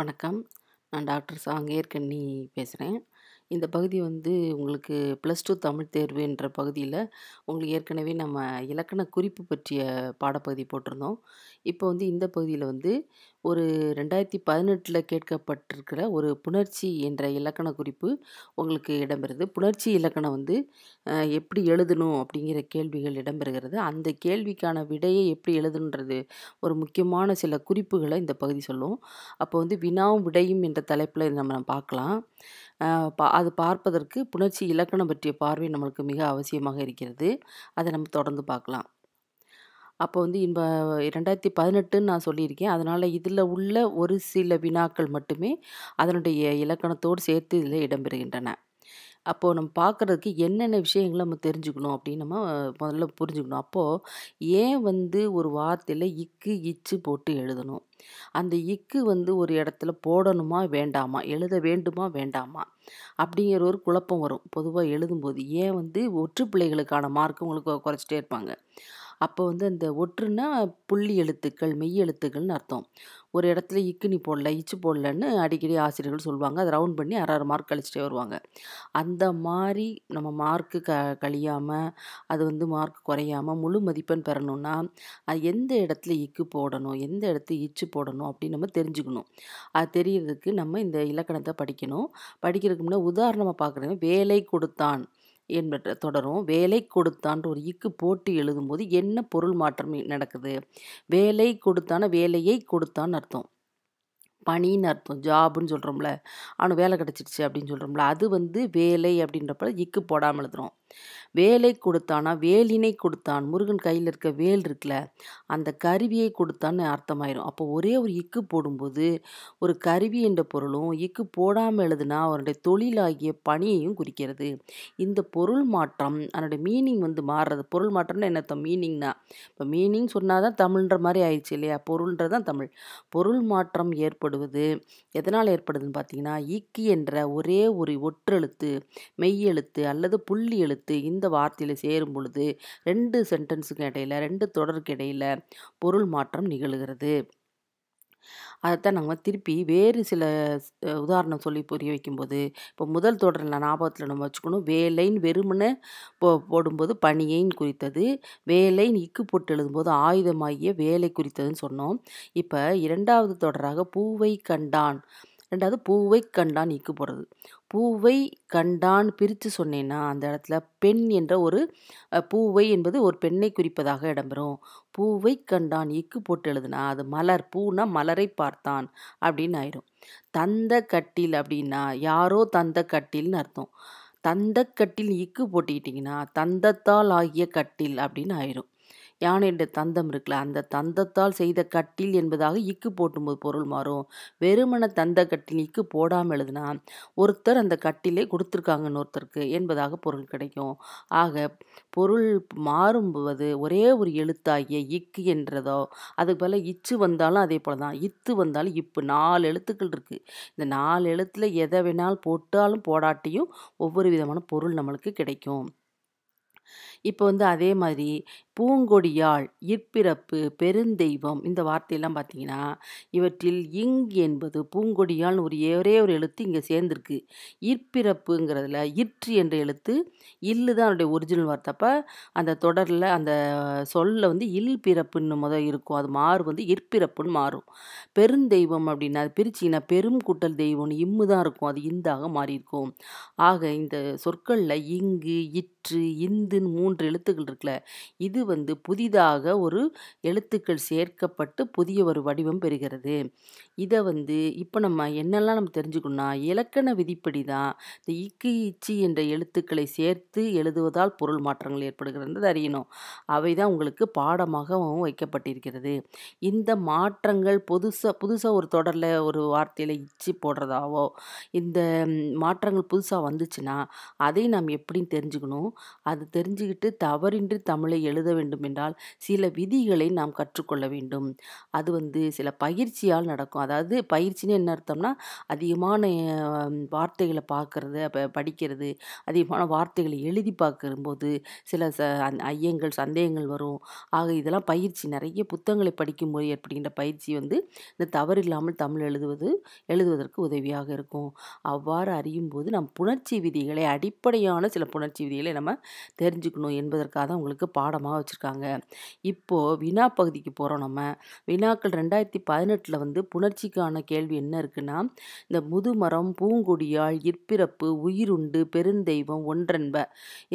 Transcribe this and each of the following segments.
வணக்கம் நான் டாக்டர் சாங்கேற்கண்ணி பேசுகிறேன் இந்த பகுதி வந்து உங்களுக்கு ப்ளஸ் டூ தமிழ் தேர்வு என்ற பகுதியில் உங்களுக்கு ஏற்கனவே நம்ம இலக்கண குறிப்பு பற்றிய பாடப்பகுதி போட்டிருந்தோம் இப்போ வந்து இந்த பகுதியில் வந்து ஒரு ரெண்டாயிரத்தி பதினெட்டில் கேட்கப்பட்டிருக்கிற ஒரு புணர்ச்சி என்ற இலக்கண குறிப்பு உங்களுக்கு இடம்பெறுது புணர்ச்சி இலக்கணம் வந்து எப்படி எழுதணும் அப்படிங்கிற கேள்விகள் இடம்பெறுகிறது அந்த கேள்விக்கான விடையை எப்படி எழுதுன்றது ஒரு முக்கியமான சில குறிப்புகளை இந்த பகுதி சொல்லும் அப்போ வந்து வினாவும் விடையும் என்ற தலைப்பில் நம்ம பார்க்கலாம் பா அது பார்ப்பதற்கு புணர்ச்சி இலக்கணம் பற்றிய பார்வை நம்மளுக்கு மிக அவசியமாக இருக்கிறது அதை நம்ம தொடர்ந்து பார்க்கலாம் அப்போ வந்து இன்ப ரெண்டாயிரத்தி பதினெட்டுன்னு நான் சொல்லியிருக்கேன் அதனால் இதில் உள்ள ஒரு சில வினாக்கள் மட்டுமே அதனுடைய இலக்கணத்தோடு சேர்த்து இதில் இடம்பெறுகின்றன அப்போது நம்ம பார்க்குறதுக்கு என்னென்ன விஷயங்கள் நம்ம தெரிஞ்சுக்கணும் அப்படின்னு நம்ம முதல்ல புரிஞ்சுக்கணும் அப்போது ஏன் வந்து ஒரு வார்த்தையில் இக்கு இச்சு போட்டு எழுதணும் அந்த இக்கு வந்து ஒரு இடத்துல போடணுமா வேண்டாமா எழுத வேண்டுமா வேண்டாமா அப்படிங்கிற ஒரு குழப்பம் வரும் பொதுவாக எழுதும்போது ஏன் வந்து ஒற்று பிள்ளைகளுக்கான மார்க் உங்களுக்கு குறைச்சிட்டே இருப்பாங்க அப்போ வந்து அந்த ஒற்றுனா புள்ளி எழுத்துக்கள் மெய் எழுத்துக்கள்னு அர்த்தம் ஒரு இடத்துல இக்குனி போடல இச்சு போடலன்னு அடிக்கடி ஆசிரியர்கள் சொல்லுவாங்க அதை ரவுண்ட் பண்ணி அறாறு மார்க் கழிச்சிட்டே வருவாங்க அந்த மாதிரி நம்ம மார்க்கு க கழியாமல் அது வந்து மார்க் குறையாமல் முழு மதிப்பெண் பெறணும்னா அது எந்த இடத்துல இக்கு போடணும் எந்த இடத்துல இச்சு போடணும் அப்படின்னு நம்ம தெரிஞ்சுக்கணும் அது தெரியறதுக்கு நம்ம இந்த இலக்கணத்தை படிக்கணும் படிக்கிறதுக்கு முன்னே உதாரணமாக பார்க்குறது வேலை கொடுத்தான் என்பது தொடரும் வேலை கொடுத்தான்ற ஒரு இக்கு போட்டு எழுதும்போது என்ன பொருள் மாற்றம் நடக்குது வேலை கொடுத்தான வேலையை கொடுத்தான்னு அர்த்தம் பணின்னு அர்த்தம் ஜாபுன்னு சொல்கிறோம்ல ஆனால் வேலை கிடச்சிடுச்சு அப்படின்னு சொல்கிறோம்ல அது வந்து வேலை அப்படின்றப்ப இக்கு போடாமல் எழுதுகிறோம் வேலை கொடுத்தானா வேலினை கொடுத்தான் முருகன் கையில் இருக்க வேல் இருக்குல்ல அந்த கருவியை கொடுத்தான்னு அர்த்தமாயிரும் அப்போ ஒரே ஒரு இக்கு போடும்போது ஒரு கருவி என்ற பொருளும் இக்கு போடாமல் எழுதுனா அவருடைய தொழிலாகிய பணியையும் குறிக்கிறது இந்த பொருள் மாற்றம் அதனுடைய மீனிங் வந்து மாறுறது பொருள் மாற்றம்னு என்ன மீனிங்னா இப்போ மீனிங் சொன்னால் தான் தமிழ்ன்ற மாதிரி ஆயிடுச்சு இல்லையா பொருள்ன்றது தான் தமிழ் பொருள் மாற்றம் ஏற்படுவது எதனால் ஏற்படுதுன்னு பார்த்தீங்கன்னா இக்கு என்ற ஒரே ஒரு ஒற்றெழுத்து மெய்யெழுத்து அல்லது புள்ளி எழுத்து எழுத்து இந்த வார்த்தையில் சேரும் பொழுது ரெண்டு சென்டென்ஸுக்கு இடையில் ரெண்டு தொடருக்கு இடையில் பொருள் மாற்றம் நிகழ்கிறது அதைத்தான் நம்ம திருப்பி வேறு சில உதாரணம் சொல்லி புரிய வைக்கும்போது இப்போ முதல் தொடரில் ஞாபகத்தில் நம்ம வச்சுக்கணும் வேலைன்னு வெறுமனை போ போடும்போது பணியைன்னு குறித்தது வேலைன்னு இக்கு போட்டு எழுதும்போது ஆயுதமாகிய வேலை குறித்ததுன்னு சொன்னோம் இப்போ இரண்டாவது தொடராக பூவை கண்டான் ரெண்டாவது பூவை கண்டான் இக்கு போடுறது பூவை கண்டான் பிரித்து சொன்னேன்னா அந்த இடத்துல பெண் என்ற ஒரு பூவை என்பது ஒரு பெண்ணை குறிப்பதாக இடம்பெறும் பூவை கண்டான் இக்கு போட்டு எழுதுனா அது மலர் பூனா மலரை பார்த்தான் அப்படின்னு ஆயிரும் தந்த கட்டில் அப்படின்னா யாரோ தந்த கட்டில்னு அர்த்தம் தந்த கட்டில் இக்கு போட்டுக்கிட்டிங்கன்னா தந்தத்தால் ஆகிய கட்டில் அப்படின்னு ஆயிரும் யானையுடைய தந்தம் இருக்குல்ல அந்த தந்தத்தால் செய்த கட்டில் என்பதாக இக்கு போட்டும்போது பொருள் மாறும் வெறுமன தந்த கட்டில் இக்கு போடாமல் எழுதுனா ஒருத்தர் அந்த கட்டிலே கொடுத்துருக்காங்க இன்னொருத்தருக்கு என்பதாக பொருள் கிடைக்கும் ஆக பொருள் மாறும்போது ஒரே ஒரு எழுத்தாகிய இக்கு என்றதோ அதுக்கு போல இச்சு வந்தாலும் அதே போல் தான் இத்து வந்தாலும் இப்போ நாலு எழுத்துக்கள் இருக்குது இந்த நாலு எழுத்தில் எதை வேணாலும் போட்டாலும் போடாட்டியும் ஒவ்வொரு விதமான பொருள் நம்மளுக்கு கிடைக்கும் இப்போ வந்து அதே மாதிரி பூங்கொடியாள் இற்பிறப்பு பெருந்தெய்வம் இந்த வார்த்தையெல்லாம் பார்த்தீங்கன்னா இவற்றில் இங் என்பது பூங்கொடியாள்னு ஒரு ஒரே ஒரு எழுத்து இங்கே சேர்ந்துருக்கு இற்பிறப்புங்கிறதுல இற்று என்ற எழுத்து இல்லு தான் அதனுடைய ஒரிஜினல் வார்த்தைப்ப அந்த தொடரில் அந்த சொல்ல வந்து இல் பிறப்புன்னு முதல் இருக்கும் அது மாறும் வந்து இற்பிறப்புன்னு மாறும் பெருந்தெய்வம் அப்படின்னா அது பிரிச்சிங்கன்னா பெரும் கூட்டல் தெய்வம்னு இம்மு தான் இருக்கும் அது இந்தாக மாறியிருக்கும் ஆக இந்த சொற்களில் இங்கு இற்று இந்துன்னு மூணு மூன்று எழுத்துக்கள் இருக்குல்ல இது வந்து புதிதாக ஒரு எழுத்துக்கள் சேர்க்கப்பட்டு புதிய ஒரு வடிவம் பெறுகிறது இதை வந்து இப்போ நம்ம என்னெல்லாம் நம்ம தெரிஞ்சுக்கணும்னா இலக்கண விதிப்படி தான் இந்த இக்கு இச்சி என்ற எழுத்துக்களை சேர்த்து எழுதுவதால் பொருள் மாற்றங்கள் ஏற்படுகிறது அறியணும் அவை தான் உங்களுக்கு பாடமாகவும் வைக்கப்பட்டிருக்கிறது இந்த மாற்றங்கள் புதுசாக புதுசாக ஒரு தொடரில் ஒரு வார்த்தையில் இச்சி போடுறதாவோ இந்த மாற்றங்கள் புதுசாக வந்துச்சுன்னா அதை நாம் எப்படின்னு தெரிஞ்சுக்கணும் அது தெரிஞ்சுக்கிட்டு விட்டு தவறின்றி தமிழை எழுத வேண்டும் என்றால் சில விதிகளை நாம் கற்றுக்கொள்ள வேண்டும் அது வந்து சில பயிற்சியால் நடக்கும் அதாவது பயிற்சின்னு என்ன அர்த்தம்னா அதிகமான வார்த்தைகளை பார்க்கறது படிக்கிறது அதிகமான வார்த்தைகளை எழுதி பார்க்கும்போது சில ச ஐயங்கள் சந்தேகங்கள் வரும் ஆக இதெல்லாம் பயிற்சி நிறைய புத்தகங்களை படிக்கும்போது ஏற்படுகின்ற பயிற்சி வந்து இந்த தவறு இல்லாமல் தமிழ் எழுதுவது எழுதுவதற்கு உதவியாக இருக்கும் அவ்வாறு அறியும் போது நம் புணர்ச்சி விதிகளை அடிப்படையான சில புணர்ச்சி விதிகளை நம்ம தெரிஞ்சுக்கணும் வரணும் என்பதற்காக தான் உங்களுக்கு பாடமாக வச்சுருக்காங்க இப்போது வினா பகுதிக்கு போகிறோம் நம்ம வினாக்கள் ரெண்டாயிரத்தி பதினெட்டில் வந்து புணர்ச்சிக்கான கேள்வி என்ன இருக்குன்னா இந்த முதுமரம் பூங்கொடியால் இற்பிறப்பு உயிருண்டு பெருந்தெய்வம் ஒன்றென்ப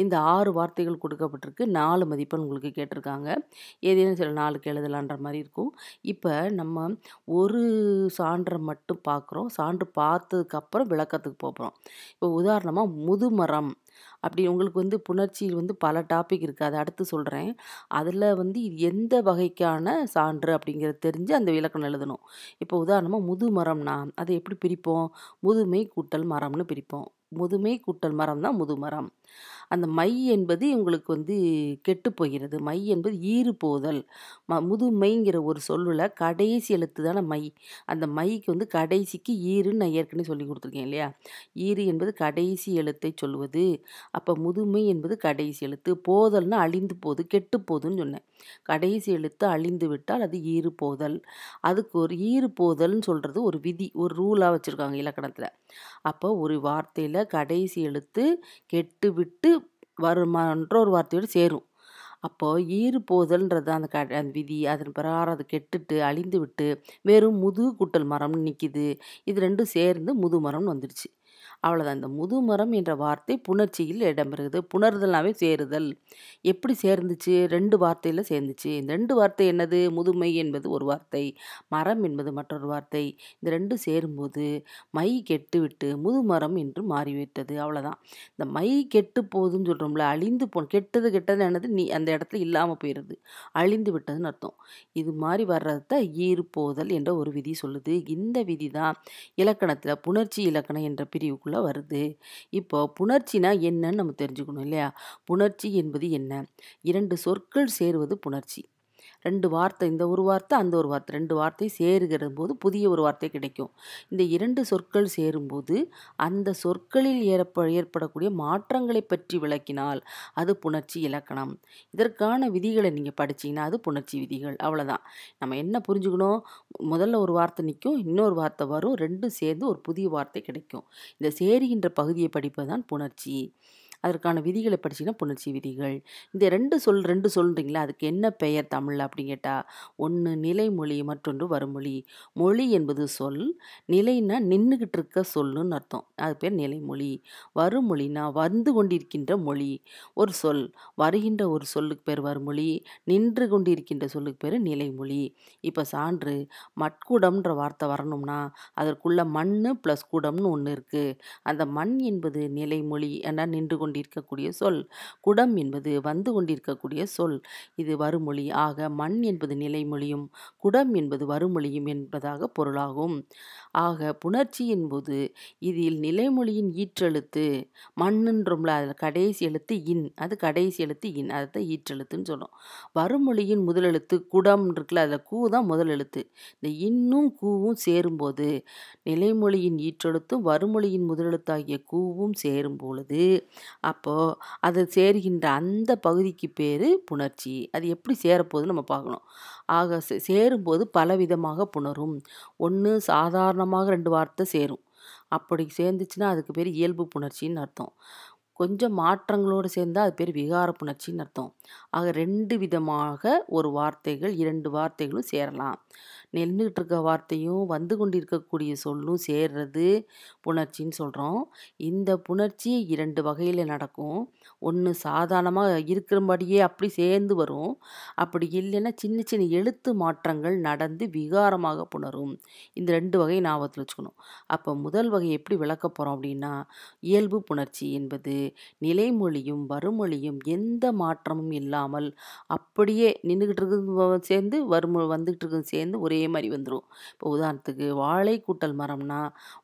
இந்த ஆறு வார்த்தைகள் கொடுக்கப்பட்டிருக்கு நாலு மதிப்பெண் உங்களுக்கு கேட்டிருக்காங்க ஏதேனும் சில நாளுக்கு எழுதலான்ற மாதிரி இருக்கும் இப்போ நம்ம ஒரு சான்றை மட்டும் பார்க்குறோம் சான்று பார்த்ததுக்கப்புறம் விளக்கத்துக்கு போகிறோம் இப்போ உதாரணமாக முதுமரம் அப்படி உங்களுக்கு வந்து புணர்ச்சியில் வந்து பல டாபிக் இருக்குது அதை அடுத்து சொல்கிறேன் அதில் வந்து எந்த வகைக்கான சான்று அப்படிங்கிறது தெரிஞ்சு அந்த விளக்கம் எழுதணும் இப்போ உதாரணமாக முது மரம்னா அதை எப்படி பிரிப்போம் முதுமை கூட்டல் மரம்னு பிரிப்போம் முதுமை கூட்டல் மரம் தான் முதுமரம் அந்த மை என்பது இவங்களுக்கு வந்து கெட்டு போகிறது மை என்பது ஈறு போதல் ம முதுமைங்கிற ஒரு சொல்லில் கடைசி எழுத்து தானே மை அந்த மைக்கு வந்து கடைசிக்கு ஈறுன்னு நான் ஏற்கனவே சொல்லி கொடுத்துருக்கேன் இல்லையா ஈறு என்பது கடைசி எழுத்தை சொல்வது அப்போ முதுமை என்பது கடைசி எழுத்து போதல்னா அழிந்து போகுது கெட்டு போதுன்னு சொன்னேன் கடைசி எழுத்து அழிந்து விட்டால் அது ஈறு போதல் அதுக்கு ஒரு ஈறு போதல்னு சொல்கிறது ஒரு விதி ஒரு ரூலாக வச்சுருக்காங்க இலக்கணத்தில் அப்போ ஒரு வார்த்தையில் கடைசி எழுத்து கெட்டு விட்டு விட்டு வரும் ஒரு வார்த்தையோடு சேரும் அப்போது ஈறு போதல்ன்றது அந்த க அந்த விதி அதன் பிறகு அதை கெட்டுட்டு அழிந்து விட்டு வெறும் முதுகு குட்டல் மரம்னு நிற்கிது இது ரெண்டும் சேர்ந்து முது மரம்னு வந்துடுச்சு அவ்வளோதான் இந்த முதுமரம் என்ற வார்த்தை புணர்ச்சியில் இடம்பெறுகிறது புணர்தல்னாவே சேருதல் எப்படி சேர்ந்துச்சு ரெண்டு வார்த்தையில் சேர்ந்துச்சு இந்த ரெண்டு வார்த்தை என்னது முதுமை என்பது ஒரு வார்த்தை மரம் என்பது மற்றொரு வார்த்தை இந்த ரெண்டு சேரும்போது மை கெட்டுவிட்டு முதுமரம் என்று மாறிவிட்டது அவ்வளோதான் இந்த மை கெட்டு போகுதுன்னு சொல்கிறோம்ல அழிந்து போ கெட்டது கெட்டது என்னது நீ அந்த இடத்துல இல்லாமல் போயிடுது அழிந்து விட்டதுன்னு அர்த்தம் இது மாதிரி வர்றது தான் போதல் என்ற ஒரு விதி சொல்லுது இந்த விதி தான் இலக்கணத்தில் புணர்ச்சி இலக்கணம் என்ற பிரிவுக்குள்ளே போல் வருது இப்போ புணர்ச்சினா என்னன்னு நம்ம தெரிஞ்சுக்கணும் இல்லையா புணர்ச்சி என்பது என்ன இரண்டு சொற்கள் சேருவது புணர்ச்சி ரெண்டு வார்த்தை இந்த ஒரு வார்த்தை அந்த ஒரு வார்த்தை ரெண்டு வார்த்தை சேருகிற போது புதிய ஒரு வார்த்தை கிடைக்கும் இந்த இரண்டு சொற்கள் சேரும்போது அந்த சொற்களில் ஏற்ப ஏற்படக்கூடிய மாற்றங்களை பற்றி விளக்கினால் அது புணர்ச்சி இலக்கணம் இதற்கான விதிகளை நீங்கள் படிச்சிங்கன்னா அது புணர்ச்சி விதிகள் அவ்வளோதான் நம்ம என்ன புரிஞ்சுக்கணும் முதல்ல ஒரு வார்த்தை நிற்கும் இன்னொரு வார்த்தை வரும் ரெண்டும் சேர்ந்து ஒரு புதிய வார்த்தை கிடைக்கும் இந்த சேருகின்ற பகுதியை படிப்பது தான் புணர்ச்சி அதற்கான விதிகளை படிச்சிங்கன்னா புணர்ச்சி விதிகள் இந்த ரெண்டு சொல் ரெண்டு சொல்கிறீங்களா அதுக்கு என்ன பெயர் தமிழ் அப்படின்னு கேட்டால் ஒன்று நிலைமொழி மற்றொன்று வருமொழி மொழி என்பது சொல் நிலைனா நின்றுக்கிட்டு இருக்க சொல்லுன்னு அர்த்தம் அது பேர் நிலைமொழி வருமொழினா வந்து கொண்டிருக்கின்ற மொழி ஒரு சொல் வருகின்ற ஒரு சொல்லுக்கு பேர் வருமொழி நின்று கொண்டிருக்கின்ற சொல்லுக்கு பேர் நிலைமொழி இப்போ சான்று மட்குடம்ன்ற வார்த்தை வரணும்னா அதற்குள்ள மண் ப்ளஸ் குடம்னு ஒன்று இருக்குது அந்த மண் என்பது நிலைமொழி ஏன்னா நின்று கொண்டு கொண்டிருக்கக்கூடிய சொல் குடம் என்பது வந்து கொண்டிருக்கக்கூடிய சொல் இது வருமொழி ஆக மண் என்பது நிலைமொழியும் குடம் என்பது வருமொழியும் என்பதாக பொருளாகும் ஆக புணர்ச்சியின் போது இதில் நிலைமொழியின் ஈற்றெழுத்து மண்ணுன்றோம்ல அதில் கடைசி எழுத்து இன் அது கடைசி எழுத்து இன் அதை தான் ஈற்றெழுத்துன்னு சொல்லணும் வருமொழியின் முதலெழுத்து குடம் இருக்குல்ல அதில் கூ தான் முதல் எழுத்து இந்த இன்னும் கூவும் சேரும்போது நிலைமொழியின் ஈற்றெழுத்தும் வருமொழியின் முதலெழுத்தாகிய கூவும் சேரும் பொழுது அப்போது அது சேருகின்ற அந்த பகுதிக்கு பேர் புணர்ச்சி அது எப்படி சேரப்போகுதுன்னு நம்ம பார்க்கணும் ஆக சேரும்போது பலவிதமாக புணரும் ஒன்று சாதாரணமாக ரெண்டு வார்த்தை சேரும் அப்படி சேர்ந்துச்சுன்னா அதுக்கு பேர் இயல்பு புணர்ச்சின்னு அர்த்தம் கொஞ்சம் மாற்றங்களோடு சேர்ந்தால் அது பேர் விகார புணர்ச்சின்னு அர்த்தம் ஆக ரெண்டு விதமாக ஒரு வார்த்தைகள் இரண்டு வார்த்தைகளும் சேரலாம் நின்றுக்கிட்டு இருக்க வார்த்தையும் வந்து கொண்டிருக்கக்கூடிய சொல்லும் சேர்றது புணர்ச்சின்னு சொல்கிறோம் இந்த புணர்ச்சி இரண்டு வகையில் நடக்கும் ஒன்று சாதாரணமாக இருக்கிறபடியே அப்படி சேர்ந்து வரும் அப்படி இல்லைன்னா சின்ன சின்ன எழுத்து மாற்றங்கள் நடந்து விகாரமாக புணரும் இந்த ரெண்டு வகையை ஞாபகத்தில் வச்சுக்கணும் அப்போ முதல் வகை எப்படி விளக்க போகிறோம் அப்படின்னா இயல்பு புணர்ச்சி என்பது நிலைமொழியும் வறுமொழியும் எந்த மாற்றமும் இல்லாமல் அப்படியே நின்றுக்கிட்டு இருக்கிறது சேர்ந்து வறுமொழி வந்துக்கிட்டு இருக்கிறது சேர்ந்து ஒரே அதே மாதிரி வந்துடும் இப்போ உதாரணத்துக்கு வாழை கூட்டல் மரம்னா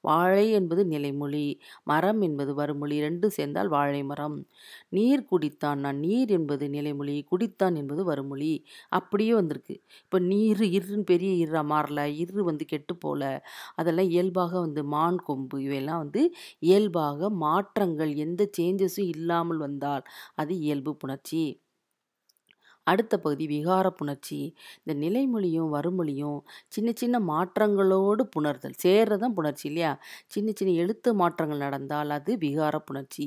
வாழை என்பது நிலைமொழி மரம் என்பது வருமொழி ரெண்டு சேர்ந்தால் வாழை மரம் நீர் குடித்தான் நீர் என்பது நிலைமொழி குடித்தான் என்பது வருமொழி அப்படியே வந்திருக்கு இப்போ நீர் இருன்னு பெரிய இருறா மாறல இரு வந்து கெட்டு போல அதெல்லாம் இயல்பாக வந்து மான் கொம்பு இவையெல்லாம் வந்து இயல்பாக மாற்றங்கள் எந்த சேஞ்சஸும் இல்லாமல் வந்தால் அது இயல்பு புணர்ச்சி அடுத்த பகுதி விகார புணர்ச்சி இந்த நிலைமொழியும் வறுமொழியும் சின்ன சின்ன மாற்றங்களோடு புணர்தல் சேர்றதான் புணர்ச்சி இல்லையா சின்ன சின்ன எழுத்து மாற்றங்கள் நடந்தால் அது விகார புணர்ச்சி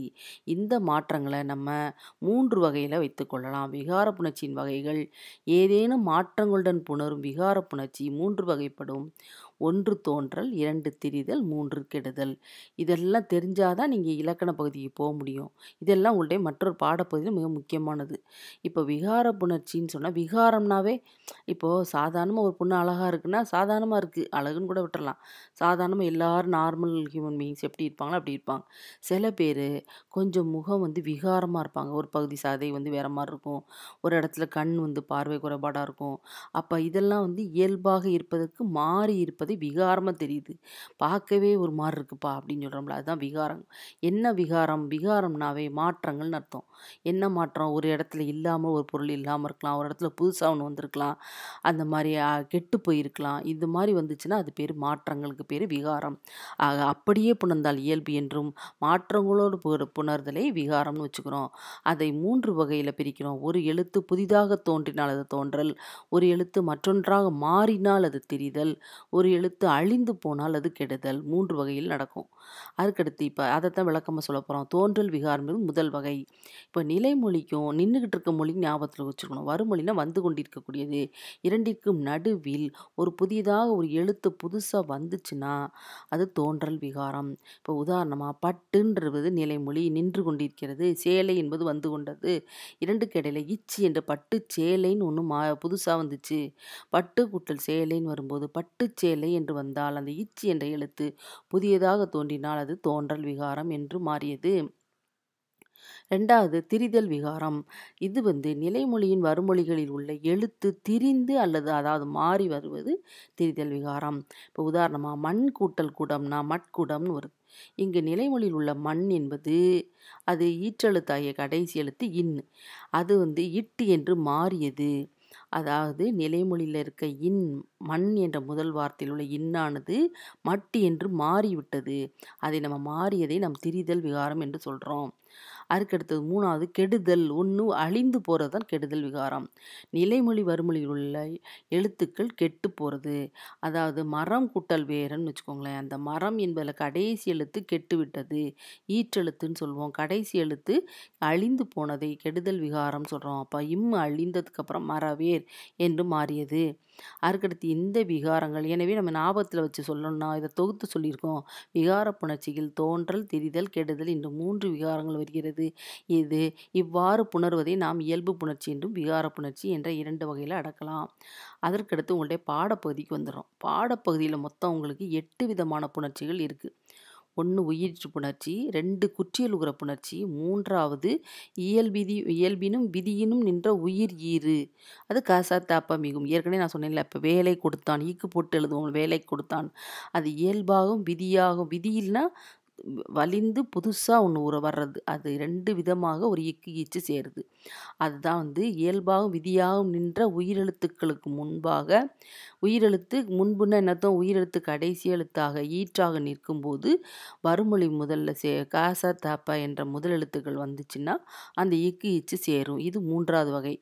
இந்த மாற்றங்களை நம்ம மூன்று வகையில் வைத்துக்கொள்ளலாம் விகார புணர்ச்சியின் வகைகள் ஏதேனும் மாற்றங்களுடன் புணரும் விகார புணர்ச்சி மூன்று வகைப்படும் ஒன்று தோன்றல் இரண்டு திரிதல் மூன்று கெடுதல் இதெல்லாம் தெரிஞ்சாதான் நீங்கள் இலக்கண பகுதிக்கு போக முடியும் இதெல்லாம் உங்களுடைய மற்றொரு பாடப்பகுதியில் மிக முக்கியமானது இப்போ விகார புணர்ச்சின்னு சொன்னால் விகாரம்னாவே இப்போது சாதாரணமாக ஒரு பொண்ணு அழகாக இருக்குன்னா சாதாரணமாக இருக்குது அழகுன்னு கூட விட்டுடலாம் சாதாரணமாக எல்லோரும் நார்மல் ஹியூமன் பீயிங்ஸ் எப்படி இருப்பாங்களோ அப்படி இருப்பாங்க சில பேர் கொஞ்சம் முகம் வந்து விகாரமாக இருப்பாங்க ஒரு பகுதி சாதை வந்து வேற மாதிரி இருக்கும் ஒரு இடத்துல கண் வந்து பார்வை குறைபாடாக இருக்கும் அப்போ இதெல்லாம் வந்து இயல்பாக இருப்பதற்கு மாறி இருப்பது இருப்பது விகாரமாக தெரியுது பார்க்கவே ஒரு மாதிரி இருக்குப்பா அப்படின்னு சொல்கிறோம்ல அதுதான் விகாரம் என்ன விகாரம் விகாரம்னாவே மாற்றங்கள்னு அர்த்தம் என்ன மாற்றம் ஒரு இடத்துல இல்லாமல் ஒரு பொருள் இல்லாமல் இருக்கலாம் ஒரு இடத்துல புதுசாக ஒன்று வந்திருக்கலாம் அந்த மாதிரி கெட்டு போயிருக்கலாம் இந்த மாதிரி வந்துச்சுன்னா அது பேர் மாற்றங்களுக்கு பேர் விகாரம் ஆக அப்படியே புணர்ந்தால் இயல்பு என்றும் மாற்றங்களோடு புணர்தலை விகாரம்னு வச்சுக்கிறோம் அதை மூன்று வகையில் பிரிக்கிறோம் ஒரு எழுத்து புதிதாக தோன்றினால் அது தோன்றல் ஒரு எழுத்து மற்றொன்றாக மாறினால் அது தெரிதல் ஒரு எழுத்து அழிந்து போனால் அது கெடுதல் மூன்று வகையில் நடக்கும் அதுக்கடுத்து இப்போ அதைத்தான் விளக்கமாக சொல்ல போகிறோம் தோன்றல் விகாரம்ன்றது முதல் வகை இப்போ நிலைமொழிக்கும் நின்றுக்கிட்டு இருக்க மொழி ஞாபகத்தில் வச்சுருக்கணும் வறுமொழினா வந்து கொண்டிருக்கக்கூடியது இரண்டிற்கும் நடுவில் ஒரு புதியதாக ஒரு எழுத்து புதுசாக வந்துச்சுன்னா அது தோன்றல் விகாரம் இப்போ உதாரணமாக பட்டுன்றது நிலைமொழி நின்று கொண்டிருக்கிறது சேலை என்பது வந்து கொண்டது இரண்டுக்கு இடையில இச்சி என்ற பட்டு சேலைன்னு ஒன்று மா புதுசாக வந்துச்சு பட்டு குட்டல் சேலைன்னு வரும்போது பட்டு சேலை நிலை என்று வந்தால் அந்த இச்சி என்ற எழுத்து புதியதாக தோன்றினால் அது தோன்றல் விகாரம் என்று மாறியது ரெண்டாவது திரிதல் விகாரம் இது வந்து நிலைமொழியின் வறுமொழிகளில் உள்ள எழுத்து திரிந்து அல்லது அதாவது மாறி வருவது திரிதல் விகாரம் இப்போ உதாரணமாக மண் கூட்டல் கூடம்னா மட்குடம்னு வருது இங்கு நிலைமொழியில் உள்ள மண் என்பது அது ஈற்றெழுத்தாகிய கடைசி எழுத்து இன் அது வந்து இட்டு என்று மாறியது அதாவது நிலைமொழியில் இருக்க இன் மண் என்ற முதல் வார்த்தையில் உள்ள இன்னானது மட்டி என்று மாறிவிட்டது அதை நம்ம மாறியதை நம் திரிதல் விகாரம் என்று சொல்கிறோம் அதுக்கடுத்தது மூணாவது கெடுதல் ஒன்று அழிந்து போகிறது தான் கெடுதல் விகாரம் நிலைமொழி வறுமொழியில் உள்ள எழுத்துக்கள் கெட்டு போகிறது அதாவது மரம் குட்டல் வேறுன்னு வச்சுக்கோங்களேன் அந்த மரம் என்பதில் கடைசி எழுத்து கெட்டு விட்டது ஈற்றெழுத்துன்னு சொல்லுவோம் கடைசி எழுத்து அழிந்து போனதை கெடுதல் விகாரம் சொல்கிறோம் அப்போ இம் அழிந்ததுக்கப்புறம் மரவேர் என்று மாறியது அதுக்கடுத்து இந்த விகாரங்கள் எனவே நம்ம ஞாபகத்தில் வச்சு சொல்லணும்னா இதை தொகுத்து சொல்லியிருக்கோம் விகார புணர்ச்சியில் தோன்றல் திரிதல் கெடுதல் என்று மூன்று விகாரங்கள் வருகிறது இது இவ்வாறு புணர்வதை நாம் இயல்பு புணர்ச்சி என்றும் விகார புணர்ச்சி என்ற இரண்டு வகையில் அடக்கலாம் அதற்கடுத்து உங்களுடைய பாடப்பகுதிக்கு வந்துடும் பாடப்பகுதியில் மொத்தம் உங்களுக்கு எட்டு விதமான புணர்ச்சிகள் இருக்குது ஒன்று உயிரிற்று புணர்ச்சி ரெண்டு குற்றியலுகிற புணர்ச்சி மூன்றாவது இயல்பிதி இயல்பினும் விதியினும் நின்ற உயிர் ஈறு அது கசத்தாப்ப மிகும் ஏற்கனவே நான் சொன்னேன்ல இப்போ வேலை கொடுத்தான் ஈக்கு போட்டு எழுதுவோம் வேலை கொடுத்தான் அது இயல்பாகும் விதியாகும் விதியில்னா வலிந்து புதுசாக ஒன்று உற வர்றது அது ரெண்டு விதமாக ஒரு இக்கு ஈச்சு சேருது அதுதான் வந்து இயல்பாகவும் விதியாகவும் நின்ற உயிரெழுத்துக்களுக்கு முன்பாக உயிரெழுத்து முன்புன்னா என்னத்தோ உயிரெழுத்து கடைசி எழுத்தாக ஈற்றாக நிற்கும்போது வறுமொழி முதல்ல சே காச தாப்பா என்ற முதல் எழுத்துக்கள் வந்துச்சுன்னா அந்த இக்கு ஈச்சு சேரும் இது மூன்றாவது வகை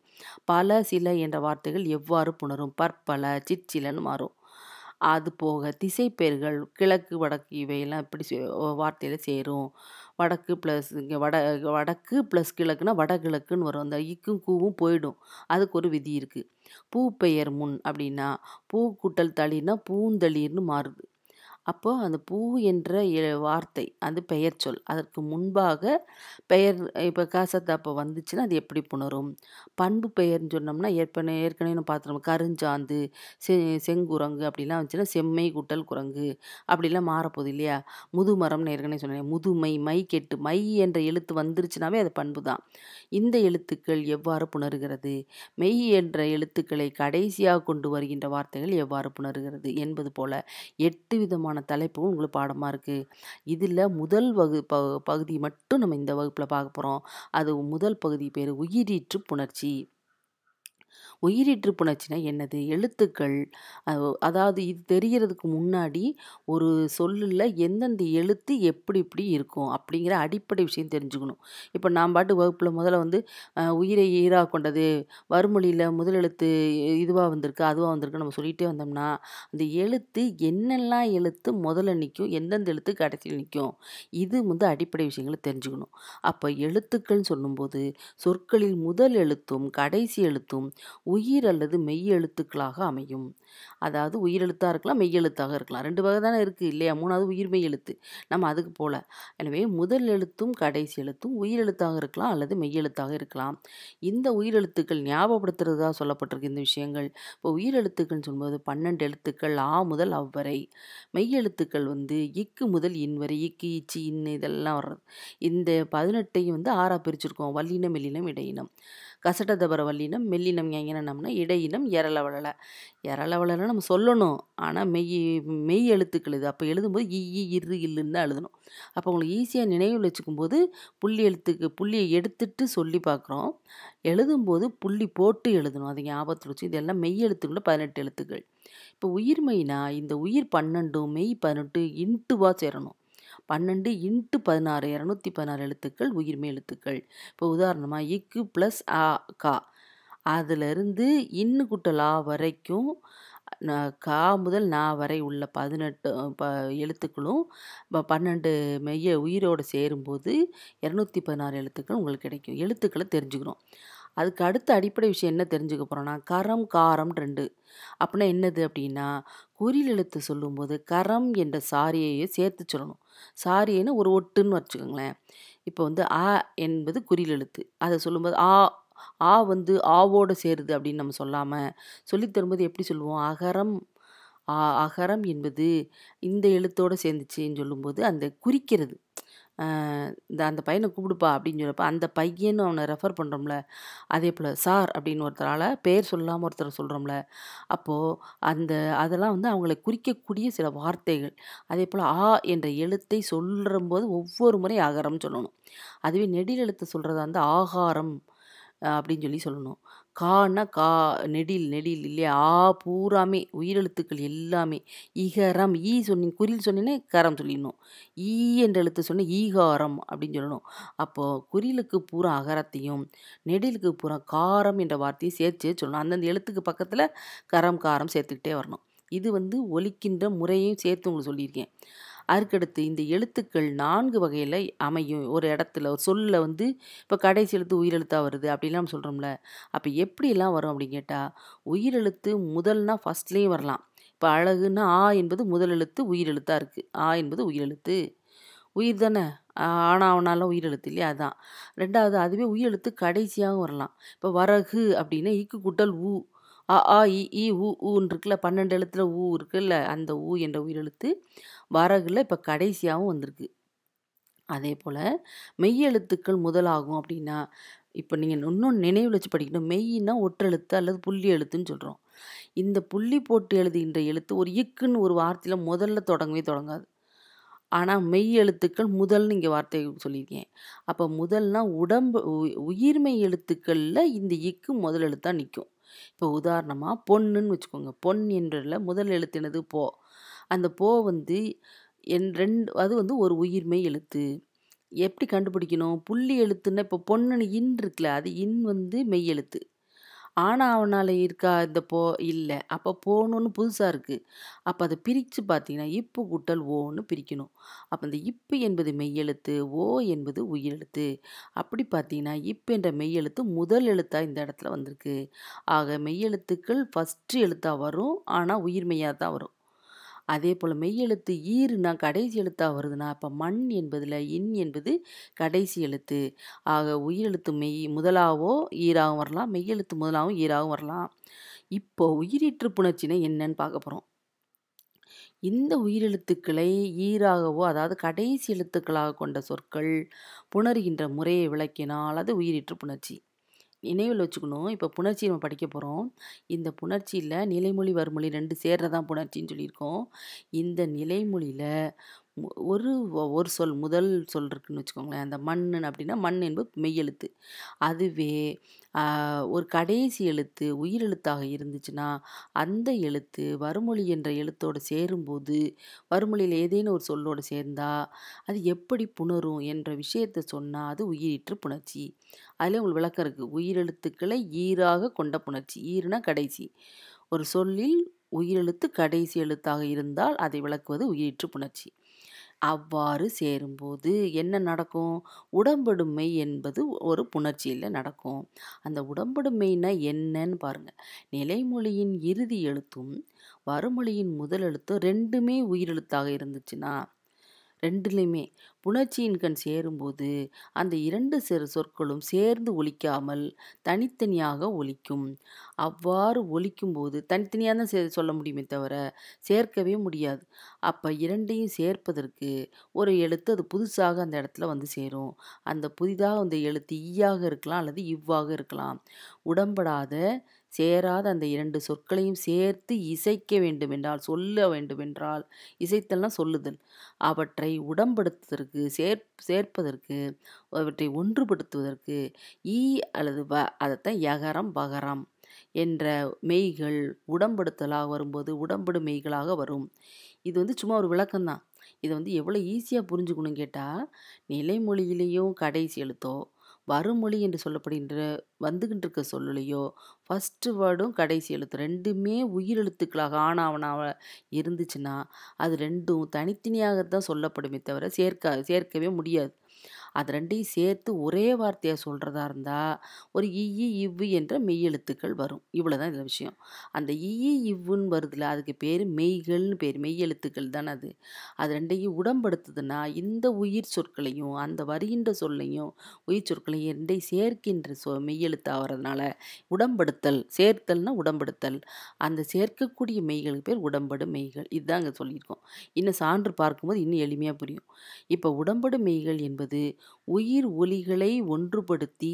பல சில என்ற வார்த்தைகள் எவ்வாறு புணரும் பற்பல சிற்சிலன்னு மாறும் அது போக திசை பெயர்கள் கிழக்கு வடக்கு இவையெல்லாம் எப்படி வார்த்தையில் சேரும் வடக்கு ப்ளஸ் இங்கே வட வடக்கு ப்ளஸ் கிழக்குன்னா வடகிழக்குன்னு வரும் அந்த இக்கும் கூவும் போயிடும் அதுக்கு ஒரு விதி இருக்குது பூ பெயர் முன் அப்படின்னா பூ கூட்டல் தளிர்னா பூந்தளிர்னு மாறுது அப்போது அந்த பூ என்ற வார்த்தை அது பெயர் சொல் அதற்கு முன்பாக பெயர் இப்போ அப்போ வந்துச்சுன்னா அது எப்படி புணரும் பண்பு பெயர்னு சொன்னோம்னா ஏற்கனவே ஏற்கனவே நம்ம பார்த்துருவோம் கருஞ்சாந்து செ செங்குரங்கு அப்படிலாம் வந்துச்சுன்னா செம்மை குட்டல் குரங்கு அப்படிலாம் மாறப்போகுது இல்லையா முதுமரம்னு ஏற்கனவே சொன்னேன் முதுமை மை கெட்டு மை என்ற எழுத்து வந்துருச்சுனாவே அது பண்பு தான் இந்த எழுத்துக்கள் எவ்வாறு புணர்கிறது மெய் என்ற எழுத்துக்களை கடைசியாக கொண்டு வருகின்ற வார்த்தைகள் எவ்வாறு புணர்கிறது என்பது போல எட்டு விதமான முக்கியமான தலைப்பும் உங்களுக்கு பாடமாக இருக்குது இதில் முதல் வகு ப பகுதி மட்டும் நம்ம இந்த வகுப்பில் பார்க்க போகிறோம் அது முதல் பகுதி பேர் உயிரீற்று புணர்ச்சி உயிரிற்று புணர்ச்சினா என்னது எழுத்துக்கள் அதாவது இது தெரிகிறதுக்கு முன்னாடி ஒரு சொல்லில் எந்தெந்த எழுத்து எப்படி இப்படி இருக்கும் அப்படிங்கிற அடிப்படை விஷயம் தெரிஞ்சுக்கணும் இப்போ நான் பாட்டு வகுப்பில் முதல்ல வந்து உயிரை ஈராக கொண்டது வறுமொழியில் முதலெழுத்து இதுவாக வந்திருக்கு அதுவாக வந்திருக்கு நம்ம சொல்லிகிட்டே வந்தோம்னா அந்த எழுத்து என்னெல்லாம் எழுத்து முதல்ல நிற்கும் எந்தெந்த எழுத்து கடைசியில் நிற்கும் இது வந்து அடிப்படை விஷயங்களை தெரிஞ்சுக்கணும் அப்போ எழுத்துக்கள்னு சொல்லும்போது சொற்களில் முதல் எழுத்தும் கடைசி எழுத்தும் உயிர் அல்லது மெய்யெழுத்துக்களாக அமையும் அதாவது உயிரெழுத்தாக இருக்கலாம் மெய்யெழுத்தாக இருக்கலாம் ரெண்டு வகை தானே இருக்குது இல்லையா மூணாவது உயிர் மெய்யெழுத்து நம்ம அதுக்கு போல் எனவே முதல் எழுத்தும் கடைசி எழுத்தும் உயிரெழுத்தாக இருக்கலாம் அல்லது மெய்யெழுத்தாக இருக்கலாம் இந்த உயிரெழுத்துக்கள் ஞாபகப்படுத்துறதா சொல்லப்பட்டிருக்கு இந்த விஷயங்கள் இப்போ உயிரெழுத்துக்கள்னு சொல்லும்போது பன்னெண்டு எழுத்துக்கள் ஆ முதல் அவ்வரை மெய்யெழுத்துக்கள் வந்து இக்கு முதல் இன் வரை இக்கு இச்சி இன்னு இதெல்லாம் வர்றது இந்த பதினெட்டையும் வந்து ஆறாக பிரிச்சிருக்கோம் வல்லினம் மெல்லினம் இடையினம் கசடதபரவல்லினம் மெல்லினம் ஞானம்னா இடையினம் எரளவளல எரளவளல நம்ம சொல்லணும் ஆனால் மெய் மெய் எழுத்துக்கள் இது அப்போ எழுதும்போது இ இரு இல்லுன்னு தான் எழுதணும் அப்போ உங்களுக்கு ஈஸியாக நினைவில் வச்சுக்கும் போது புள்ளி எழுத்துக்கு புள்ளியை எடுத்துட்டு சொல்லி பார்க்குறோம் எழுதும்போது புள்ளி போட்டு எழுதணும் அதை ஞாபகத்தில் வச்சு இதெல்லாம் மெய் எழுத்துக்குள்ள பதினெட்டு எழுத்துக்கள் இப்போ உயிர்மைனா இந்த உயிர் பன்னெண்டும் மெய் பதினெட்டு இன்ட்டுவாக சேரணும் பன்னெண்டு இன்ட்டு பதினாறு இரநூத்தி பதினாறு எழுத்துக்கள் உயிர்மை எழுத்துக்கள் இப்போ உதாரணமாக இக்கு ப்ளஸ் ஆ கா அதிலிருந்து இன்னு ஆ வரைக்கும் கா முதல் நா வரை உள்ள பதினெட்டு ப எழுத்துக்களும் பன்னெண்டு மெய்ய உயிரோடு சேரும்போது இரநூத்தி பதினாறு எழுத்துக்கள் உங்களுக்கு கிடைக்கும் எழுத்துக்களை தெரிஞ்சுக்கிறோம் அதுக்கு அடுத்த அடிப்படை விஷயம் என்ன தெரிஞ்சுக்க போகிறோன்னா கரம் காரம் ரெண்டு அப்படின்னா என்னது அப்படின்னா குறில் எழுத்து சொல்லும்போது கரம் என்ற சாரியையே சேர்த்து சொல்லணும் சாரின்னு ஒரு ஒட்டுன்னு வச்சுக்கோங்களேன் இப்போ வந்து ஆ என்பது குறில் எழுத்து அதை சொல்லும்போது ஆ ஆ வந்து ஆவோடு சேருது அப்படின்னு நம்ம சொல்லாமல் சொல்லித் எப்படி சொல்லுவோம் அகரம் அகரம் என்பது இந்த எழுத்தோடு சேர்ந்துச்சின்னு சொல்லும்போது அந்த குறிக்கிறது இந்த அந்த பையனை கூப்பிடுப்பா அப்படின்னு சொல்லப்போ அந்த பையன் அவனை ரெஃபர் பண்ணுறோம்ல அதே போல் சார் அப்படின்னு ஒருத்தரால் பேர் சொல்லாமல் ஒருத்தர் சொல்கிறோம்ல அப்போது அந்த அதெல்லாம் வந்து அவங்களை குறிக்கக்கூடிய சில வார்த்தைகள் அதே போல் ஆ என்ற எழுத்தை சொல்கிறம்போது ஒவ்வொரு முறை ஆகாரம்னு சொல்லணும் அதுவே நெடில் எழுத்து சொல்கிறதா வந்து ஆகாரம் அப்படின்னு சொல்லி சொல்லணும் கான்னா கா நெடில் நெடில் இல்லையா ஆ பூராமே உயிரெழுத்துக்கள் எல்லாமே ஈகரம் ஈ சொன்னி குரில் சொன்னீங்கன்னா கரம் சொல்லிடணும் ஈ என்ற எழுத்து சொன்னால் ஈகாரம் அப்படின்னு சொல்லணும் அப்போது குறிலுக்கு பூரா அகரத்தையும் நெடிலுக்கு பூரா காரம் என்ற வார்த்தையும் சேர்த்து சொல்லணும் அந்தந்த எழுத்துக்கு பக்கத்தில் கரம் காரம் சேர்த்துக்கிட்டே வரணும் இது வந்து ஒலிக்கின்ற முறையும் சேர்த்து உங்களுக்கு சொல்லியிருக்கேன் அதுக்கடுத்து இந்த எழுத்துக்கள் நான்கு வகையில் அமையும் ஒரு இடத்துல ஒரு சொல்லில் வந்து இப்போ கடைசி எழுத்து உயிரெழுத்தாக வருது அப்படிலாம் சொல்கிறோம்ல அப்போ எப்படிலாம் வரும் அப்படின்னு கேட்டால் உயிரெழுத்து முதல்னா ஃபஸ்ட்லேயும் வரலாம் இப்போ அழகுன்னா ஆ என்பது முதல் எழுத்து உயிரெழுத்தாக இருக்குது ஆ என்பது உயிரெழுத்து உயிர் தானே ஆனால் அவனாலாம் உயிரெழுத்து இல்லையா அதுதான் ரெண்டாவது அதுவே உயிரெழுத்து கடைசியாகவும் வரலாம் இப்போ வரகு அப்படின்னா இக்கு குட்டல் ஊ அ ஆ இ ஈ ஊ ஊன்னு இருக்குல்ல பன்னெண்டு எழுத்தில் ஊ இருக்குல்ல அந்த ஊ என்ற உயிரெழுத்து வரகுல இப்போ கடைசியாகவும் வந்திருக்கு அதே போல் மெய் எழுத்துக்கள் முதலாகும் அப்படின்னா இப்போ நீங்கள் இன்னும் நினைவில் வச்சு படிக்கணும் மெய்னா ஒற்றெழுத்து அல்லது புள்ளி எழுத்துன்னு சொல்கிறோம் இந்த புள்ளி போட்டு எழுதுகின்ற எழுத்து ஒரு இக்குன்னு ஒரு வார்த்தையில் முதல்ல தொடங்கவே தொடங்காது ஆனால் மெய் எழுத்துக்கள் முதல்னு இங்கே வார்த்தை சொல்லியிருக்கேன் அப்போ முதல்னா உடம்பு உயிர்மெய் எழுத்துக்களில் இந்த இக்கு முதல் எழுத்தாக நிற்கும் இப்போ உதாரணமாக பொண்ணுன்னு வச்சுக்கோங்க பொன் என்றல முதல் எழுத்தினது போ அந்த போ வந்து என் ரெண்டு அது வந்து ஒரு உயிர்மை எழுத்து எப்படி கண்டுபிடிக்கணும் புள்ளி எழுத்துன்னா இப்போ பொண்ணுன்னு இன் இருக்குல்ல அது இன் வந்து மெய் எழுத்து ஆனால் அவனால் இருக்கா இந்த போ இல்லை அப்போ போகணுன்னு புதுசாக இருக்குது அப்போ அதை பிரித்து பார்த்தீங்கன்னா இப்பு கூட்டல் ஓன்னு பிரிக்கணும் அப்போ இந்த இப்பு என்பது மெய்யெழுத்து ஓ என்பது உயிரெழுத்து அப்படி பார்த்தீங்கன்னா இப்பு என்ற மெய்யெழுத்து முதல் எழுத்தாக இந்த இடத்துல வந்திருக்கு ஆக மெய்யெழுத்துக்கள் ஃபஸ்ட்டு எழுத்தாக வரும் ஆனால் உயிர்மையாக தான் வரும் அதே போல் மெய் எழுத்து ஈருனா கடைசி எழுத்தாக வருதுன்னா இப்போ மண் என்பதில் இன் என்பது கடைசி எழுத்து ஆக உயிரெழுத்து மெய் முதலாவோ ஈராகவும் வரலாம் மெய்யெழுத்து முதலாகவும் ஈராகவும் வரலாம் இப்போ உயிரிற்று புணர்ச்சினை என்னன்னு பார்க்க போகிறோம் இந்த உயிரெழுத்துக்களை ஈராகவோ அதாவது கடைசி எழுத்துக்களாக கொண்ட சொற்கள் புணர்கின்ற முறையை விளக்கினால் அது உயிரிற்று புணர்ச்சி நினைவில் வச்சுக்கணும் இப்போ புணர்ச்சி நம்ம படிக்க போகிறோம் இந்த புணர்ச்சியில் நிலைமொழி வறுமொழி ரெண்டு சேர்றதான் புணர்ச்சின்னு சொல்லியிருக்கோம் இந்த நிலைமொழியில் ஒரு ஒரு சொல் முதல் சொல் இருக்குன்னு வச்சுக்கோங்களேன் அந்த மண்ணுன்னு அப்படின்னா மண் என்பது மெய்யெழுத்து அதுவே ஒரு கடைசி எழுத்து உயிரெழுத்தாக இருந்துச்சுன்னா அந்த எழுத்து வறுமொழி என்ற எழுத்தோடு சேரும்போது வறுமொழியில் ஏதேனும் ஒரு சொல்லோடு சேர்ந்தால் அது எப்படி புணரும் என்ற விஷயத்தை சொன்னால் அது உயிரிற்று புணர்ச்சி அதில் உங்களுக்கு விளக்கம் இருக்குது உயிரெழுத்துக்களை ஈராக கொண்ட புணர்ச்சி ஈருனா கடைசி ஒரு சொல்லில் உயிரெழுத்து கடைசி எழுத்தாக இருந்தால் அதை விளக்குவது உயிரிற்று புணர்ச்சி அவ்வாறு சேரும்போது என்ன நடக்கும் உடம்படுமை என்பது ஒரு புணர்ச்சியில் நடக்கும் அந்த உடம்படுமைனா என்னன்னு பாருங்கள் நிலைமொழியின் இறுதி எழுத்தும் வறுமொழியின் முதல் எழுத்தும் ரெண்டுமே உயிரெழுத்தாக இருந்துச்சுன்னா ரெண்டுலேயுமே புணர்ச்சியின் கண் சேரும்போது அந்த இரண்டு சிறு சொற்களும் சேர்ந்து ஒலிக்காமல் தனித்தனியாக ஒலிக்கும் அவ்வாறு ஒலிக்கும்போது தனித்தனியாக தான் சே சொல்ல முடியுமே தவிர சேர்க்கவே முடியாது அப்போ இரண்டையும் சேர்ப்பதற்கு ஒரு எழுத்து அது புதுசாக அந்த இடத்துல வந்து சேரும் அந்த புதிதாக அந்த எழுத்து ஈயாக இருக்கலாம் அல்லது இவ்வாக இருக்கலாம் உடம்படாத சேராத அந்த இரண்டு சொற்களையும் சேர்த்து இசைக்க வேண்டுமென்றால் சொல்ல வேண்டுமென்றால் இசைத்தல்னா சொல்லுதல் அவற்றை உடம்படுத்துவதற்கு சேர் சேர்ப்பதற்கு அவற்றை ஒன்றுபடுத்துவதற்கு ஈ அல்லது வ அதைத்தான் யகரம் பகரம் என்ற மெய்கள் உடம்படுத்தலாக வரும்போது உடம்படு மெய்களாக வரும் இது வந்து சும்மா ஒரு விளக்கம்தான் இதை வந்து எவ்வளோ ஈஸியாக புரிஞ்சுக்கணும் கேட்டால் நிலைமொழியிலையும் கடைசி எழுத்தோ வறுமொழி என்று சொல்லப்படுகின்ற வந்துகின்ற இருக்க ஃபஸ்ட்டு வேர்டும் கடைசி எழுத்து ரெண்டுமே உயிரெழுத்துக்களாக ஆனாவனாக இருந்துச்சுன்னா அது ரெண்டும் தனித்தனியாக தான் சொல்லப்படுமே தவிர சேர்க்க சேர்க்கவே முடியாது அது ரெண்டையும் சேர்த்து ஒரே வார்த்தையாக சொல்கிறதா இருந்தால் ஒரு இஇ இவ்வு என்ற மெய் எழுத்துக்கள் வரும் இவ்வளோ தான் இதில் விஷயம் அந்த இஇ இவ்வுன்னு வருதுல அதுக்கு பேர் மெய்கள்னு பேர் மெய் எழுத்துக்கள் தானே அது அது ரெண்டையும் உடம்படுத்துதுன்னா இந்த உயிர் சொற்களையும் அந்த வருகின்ற சொல்லையும் உயிர் சொற்களையும் ரெண்டையும் சேர்க்கின்ற சொ எழுத்து ஆகிறதுனால உடம்படுத்தல் சேர்த்தல்னா உடம்படுத்தல் அந்த சேர்க்கக்கூடிய மெய்களுக்கு பேர் உடம்படு மெய்கள் இதுதான் அங்கே சொல்லியிருக்கோம் இன்னும் சான்று பார்க்கும்போது இன்னும் எளிமையாக புரியும் இப்போ உடம்படு மெய்கள் என்பது உயிர் ஒலிகளை ஒன்றுபடுத்தி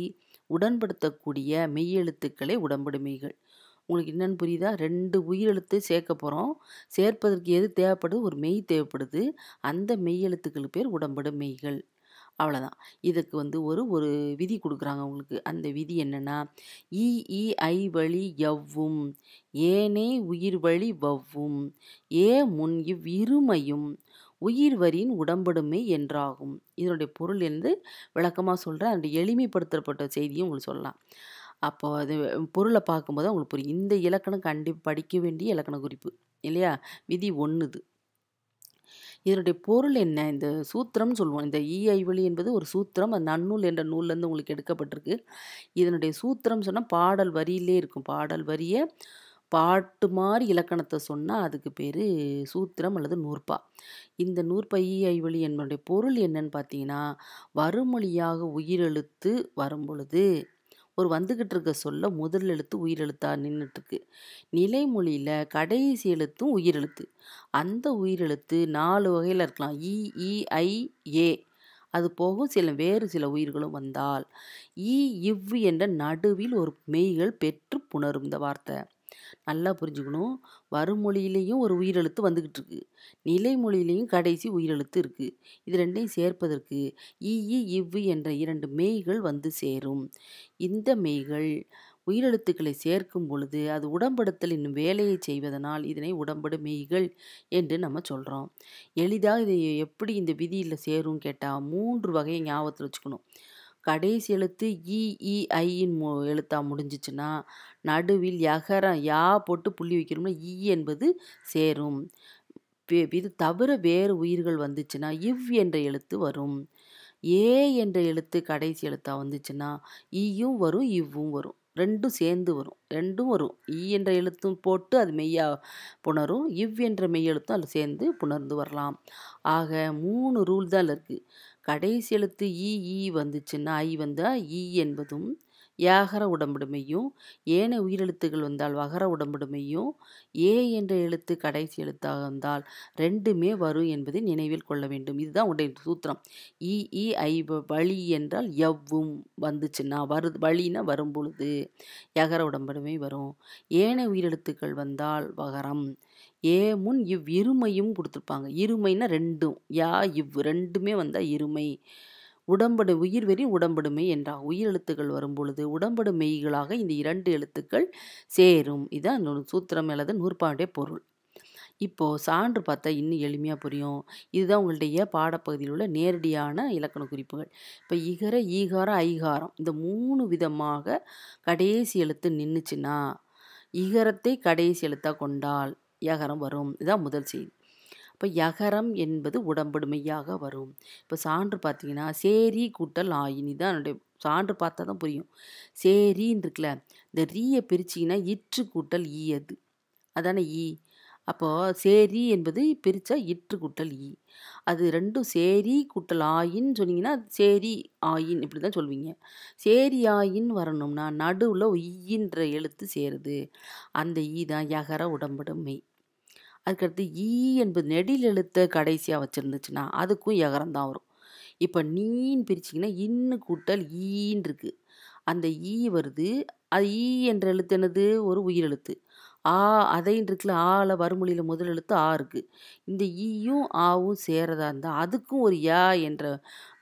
உடன்படுத்தக்கூடிய மெய்யெழுத்துக்களை உடம்படுமைகள் உங்களுக்கு என்னென்னு புரியுதா ரெண்டு உயிரெழுத்து சேர்க்க போகிறோம் சேர்ப்பதற்கு எது தேவைப்படுது ஒரு மெய் தேவைப்படுது அந்த மெய்யெழுத்துக்கள் பேர் உடம்படும் மெய்கள் அவ்வளோதான் இதுக்கு வந்து ஒரு ஒரு விதி கொடுக்குறாங்க அவங்களுக்கு அந்த விதி என்னென்னா இஇஐ ஐ வழி எவ்வும் ஏனே உயிர் வழி வவ்வும் ஏ முன் இவ் இருமையும் உயிர் வரியின் உடம்படுமை என்றாகும் இதனுடைய பொருள் என்று விளக்கமாக சொல்கிறேன் அதனுடைய எளிமைப்படுத்தப்பட்ட செய்தியும் உங்களுக்கு சொல்லலாம் அப்போ அது பொருளை பார்க்கும்போது உங்களுக்கு புரியும் இந்த இலக்கணம் கண்டி படிக்க வேண்டிய இலக்கண குறிப்பு இல்லையா விதி ஒன்றுது இதனுடைய பொருள் என்ன இந்த சூத்திரம்னு சொல்லுவோம் இந்த ஈ என்பது ஒரு சூத்திரம் அது நன்னூல் என்ற நூல்லேருந்து உங்களுக்கு எடுக்கப்பட்டிருக்கு இதனுடைய சூத்திரம் சொன்னால் பாடல் வரியிலே இருக்கும் பாடல் வரியை பாட்டு மாதிரி இலக்கணத்தை சொன்னால் அதுக்கு பேர் சூத்திரம் அல்லது நூற்பா இந்த நூற்பை ஐவழி என்னுடைய பொருள் என்னன்னு பார்த்தீங்கன்னா வறுமொழியாக உயிரெழுத்து வரும்பொழுது ஒரு வந்துக்கிட்டு இருக்க சொல்ல முதல் எழுத்து உயிரெழுத்தாக நின்றுட்டுருக்கு நிலைமொழியில் கடைசி எழுத்தும் உயிரெழுத்து அந்த உயிரெழுத்து நாலு வகையில் இருக்கலாம் இஇஐஏ அது போக சில வேறு சில உயிர்களும் வந்தால் ஈ இவ்வு என்ற நடுவில் ஒரு மெய்கள் பெற்று புணரும் இந்த வார்த்தை நல்லா புரிஞ்சுக்கணும் வருமொழியிலையும் ஒரு உயிரெழுத்து வந்துக்கிட்டு இருக்குது நிலைமொழியிலையும் கடைசி உயிரெழுத்து இருக்குது இது ரெண்டையும் சேர்ப்பதற்கு இஇ இவ்வு என்ற இரண்டு மெய்கள் வந்து சேரும் இந்த மெய்கள் உயிரெழுத்துக்களை சேர்க்கும் பொழுது அது உடம்படுத்தல் வேலையை செய்வதனால் இதனை உடம்படு மெய்கள் என்று நம்ம சொல்கிறோம் எளிதாக இதை எப்படி இந்த விதியில் சேரும் கேட்டால் மூன்று வகையை ஞாபகத்தில் வச்சுக்கணும் கடைசி எழுத்து இஇஐயின் மு எழுத்தாக முடிஞ்சிச்சுன்னா நடுவில் யகரம் யா போட்டு புள்ளி வைக்கணும்னா இ என்பது சேரும் இது தவிர வேறு உயிர்கள் வந்துச்சுன்னா இவ் என்ற எழுத்து வரும் ஏ என்ற எழுத்து கடைசி எழுத்தாக வந்துச்சுன்னா ஈயும் வரும் இவ்வும் வரும் ரெண்டும் சேர்ந்து வரும் ரெண்டும் வரும் ஈ என்ற எழுத்தும் போட்டு அது மெய்யா புணரும் இவ் என்ற மெய் எழுத்தும் அதில் சேர்ந்து புணர்ந்து வரலாம் ஆக மூணு ரூல் தான் இருக்குது கடைசி எழுத்து இ வந்துச்சுன்னா ஐ வந்தால் இ என்பதும் ஏகர உடம்புடுமையும் ஏனைய உயிரெழுத்துகள் வந்தால் வகர உடம்புடுமையும் ஏ என்ற எழுத்து கடைசி எழுத்தாக வந்தால் ரெண்டுமே வரும் என்பதை நினைவில் கொள்ள வேண்டும் இதுதான் உடைய சூத்திரம் இ இ ஐ வழி என்றால் எவ்வும் வந்துச்சுன்னா வரு வழினா வரும் பொழுது எகர உடம்புடுமை வரும் ஏனைய உயிரெழுத்துக்கள் வந்தால் வகரம் ஏ முன் இவ் இருமையும் கொடுத்துருப்பாங்க இருமைன்னா ரெண்டும் யா இவ் ரெண்டுமே வந்தால் இருமை உடம்படு உயிர் வெறி உடம்படுமை என்ற உயிர் எழுத்துக்கள் வரும்பொழுது உடம்படு மெய்களாக இந்த இரண்டு எழுத்துக்கள் சேரும் இதுதான் சூத்திரம் அல்லது நூற்பாண்டே பொருள் இப்போது சான்று பார்த்தா இன்னும் எளிமையாக புரியும் இதுதான் உங்களுடைய பாடப்பகுதியில் உள்ள நேரடியான இலக்கண குறிப்புகள் இப்போ இகர ஈகாரம் ஐகாரம் இந்த மூணு விதமாக கடைசி எழுத்து நின்றுச்சுன்னா இகரத்தை கடைசி எழுத்தாக கொண்டால் யகரம் வரும் இதுதான் முதல் செய்தி இப்போ யகரம் என்பது உடம்புடுமையாக வரும் இப்போ சான்று பார்த்தீங்கன்னா சேரி கூட்டல் ஆயினி தான் என்னுடைய சான்று பார்த்தா தான் புரியும் சேரின்னு இருக்குல்ல இந்த ரீயை பிரிச்சிங்கன்னா இற்று கூட்டல் ஈ அது அதானே ஈ அப்போது சேரி என்பது பிரித்தா இற்று கூட்டல் ஈ அது ரெண்டும் சேரி கூட்டல் ஆயின்னு சொன்னீங்கன்னா சேரி ஆயின் இப்படி தான் சொல்வீங்க சேரி ஆயின் வரணும்னா நடுவில் ஈன்ற எழுத்து சேருது அந்த ஈ தான் யகர மெய் அதுக்கடுத்து ஈ என்பது நெடில் எழுத்த கடைசியாக வச்சுருந்துச்சுன்னா அதுக்கும் எகரம் தான் வரும் இப்போ நீன்னு பிரிச்சிங்கன்னா இன்னு கூட்டல் ஈன் இருக்குது அந்த ஈ வருது அது ஈ என்ற எழுத்து என்னது ஒரு உயிரெழுத்து ஆ அதையும் இருக்குல்ல ஆல வறுமொழியில் முதல் எழுத்து ஆ இருக்குது இந்த ஈயும் ஆவும் சேரதா இருந்தால் அதுக்கும் ஒரு யா என்ற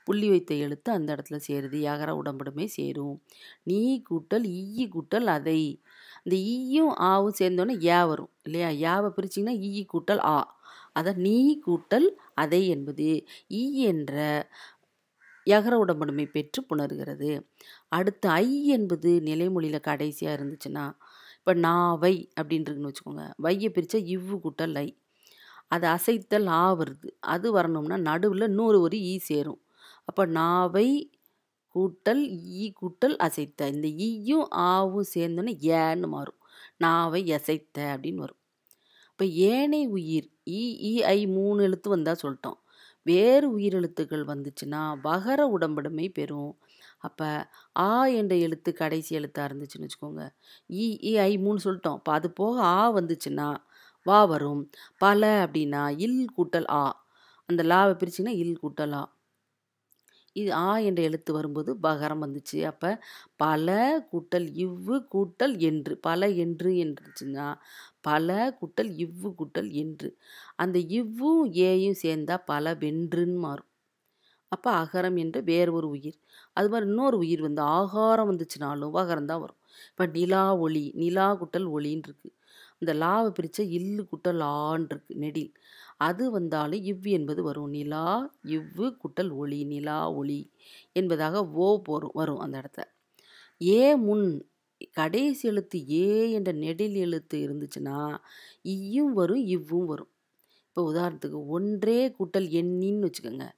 புள்ளி வைத்த எழுத்து அந்த இடத்துல சேருது யகர உடம்புடமே சேரும் நீ கூட்டல் ஈ கூட்டல் அதை இந்த ஈயும் ஆவும் சேர்ந்தோன்னே ஏ வரும் இல்லையா யாவை பிரிச்சிங்கன்னா ஈ கூட்டல் ஆ அதான் நீ கூட்டல் அதை என்பது ஈ என்ற எகர உடம்புடமை பெற்று புணர்கிறது அடுத்து ஐ என்பது நிலைமொழியில் கடைசியாக இருந்துச்சுன்னா இப்போ நாவை அப்படின்றதுன்னு வச்சுக்கோங்க வையை பிரித்தா இவ்வு கூட்டல் ஐ அது அசைத்தல் ஆ வருது அது வரணும்னா நடுவில் நூறு ஒரு ஈ சேரும் அப்போ நாவை கூட்டல் ஈ கூட்டல் அசைத்த இந்த ஈயும் ஆவும் சேர்ந்தோன்னே ஏன்னு மாறும் நாவை அசைத்த அப்படின்னு வரும் இப்போ ஏனை உயிர் இஇ ஐ மூணு எழுத்து வந்தால் சொல்லிட்டோம் வேறு உயிரெழுத்துக்கள் வந்துச்சுன்னா வகர உடம்புடைமை பெறும் அப்போ ஆ என்ற எழுத்து கடைசி எழுத்தாக இருந்துச்சுன்னு வச்சுக்கோங்க இ இ ஐ மூணு சொல்லிட்டோம் இப்போ அது போக ஆ வந்துச்சுன்னா வா வரும் பல அப்படின்னா இல் கூட்டல் ஆ அந்த லாவை பிரிச்சுன்னா இல் கூட்டல் ஆ இது ஆ என்ற எழுத்து வரும்போது பகரம் வந்துச்சு அப்போ பல கூட்டல் இவ்வு கூட்டல் என்று பல என்று என்றுச்சுன்னா பல கூட்டல் இவ்வு கூட்டல் என்று அந்த இவ்வும் ஏயும் சேர்ந்தால் பல வென்றுன்னு மாறும் அப்போ அகரம் என்ற வேறு ஒரு உயிர் அது மாதிரி இன்னொரு உயிர் வந்து ஆகாரம் வந்துச்சுனாலும் வகரம் தான் வரும் இப்போ நிலா ஒளி நிலா குட்டல் ஒளின்னு இருக்குது இந்த லாவை பிரித்த இல்லு குட்டல் ஆன் நெடில் அது வந்தாலும் இவ் என்பது வரும் நிலா இவ்வு குட்டல் ஒளி நிலா ஒளி என்பதாக ஓ போரும் வரும் அந்த இடத்த ஏ முன் கடைசி எழுத்து ஏ என்ற நெடில் எழுத்து இருந்துச்சுன்னா இயும் வரும் இவ்வும் வரும் இப்போ உதாரணத்துக்கு ஒன்றே குட்டல் எண்ணின்னு வச்சுக்கோங்க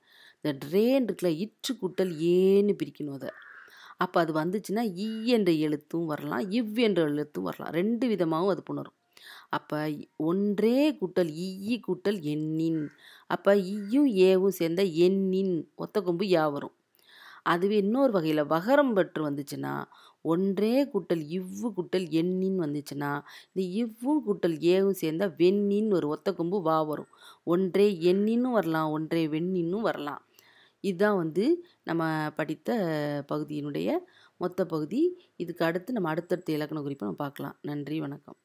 இந்த ட்ரேன் இருக்குல்ல இற்று குட்டல் ஏன்னு பிரிக்கணும் அதை அப்போ அது வந்துச்சுன்னா இ என்ற எழுத்தும் வரலாம் இவ் என்ற எழுத்தும் வரலாம் ரெண்டு விதமாகவும் அது புணரும் அப்போ ஒன்றே கூட்டல் இஇ கூட்டல் எண்ணின் அப்போ ஈயும் ஏவும் சேர்ந்த எண்ணின் ஒத்த கொம்பு யா வரும் அதுவே இன்னொரு வகையில் வகரம் பெற்று வந்துச்சுன்னா ஒன்றே கூட்டல் இவ்வு கூட்டல் எண்ணின் வந்துச்சுன்னா இந்த இவ்வும் கூட்டல் ஏவும் சேர்ந்த வெண்ணின் ஒரு ஒத்த கொம்பு வா வரும் ஒன்றே எண்ணின்னும் வரலாம் ஒன்றே வெண்ணின்னும் வரலாம் இதுதான் வந்து நம்ம படித்த பகுதியினுடைய மொத்த பகுதி இதுக்கு அடுத்து நம்ம அடுத்தடுத்த இலக்கண குறிப்பை நம்ம பார்க்கலாம் நன்றி வணக்கம்